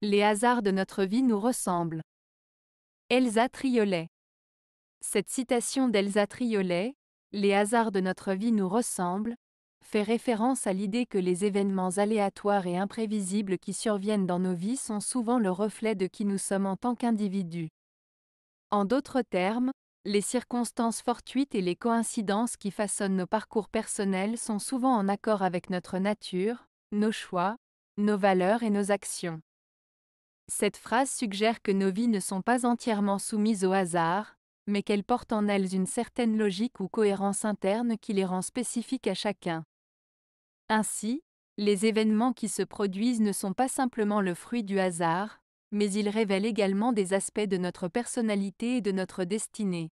Les hasards de notre vie nous ressemblent. Elsa Triolet. Cette citation d'Elsa Triolet, Les hasards de notre vie nous ressemblent, fait référence à l'idée que les événements aléatoires et imprévisibles qui surviennent dans nos vies sont souvent le reflet de qui nous sommes en tant qu'individus. En d'autres termes, les circonstances fortuites et les coïncidences qui façonnent nos parcours personnels sont souvent en accord avec notre nature, nos choix, nos valeurs et nos actions. Cette phrase suggère que nos vies ne sont pas entièrement soumises au hasard, mais qu'elles portent en elles une certaine logique ou cohérence interne qui les rend spécifiques à chacun. Ainsi, les événements qui se produisent ne sont pas simplement le fruit du hasard, mais ils révèlent également des aspects de notre personnalité et de notre destinée.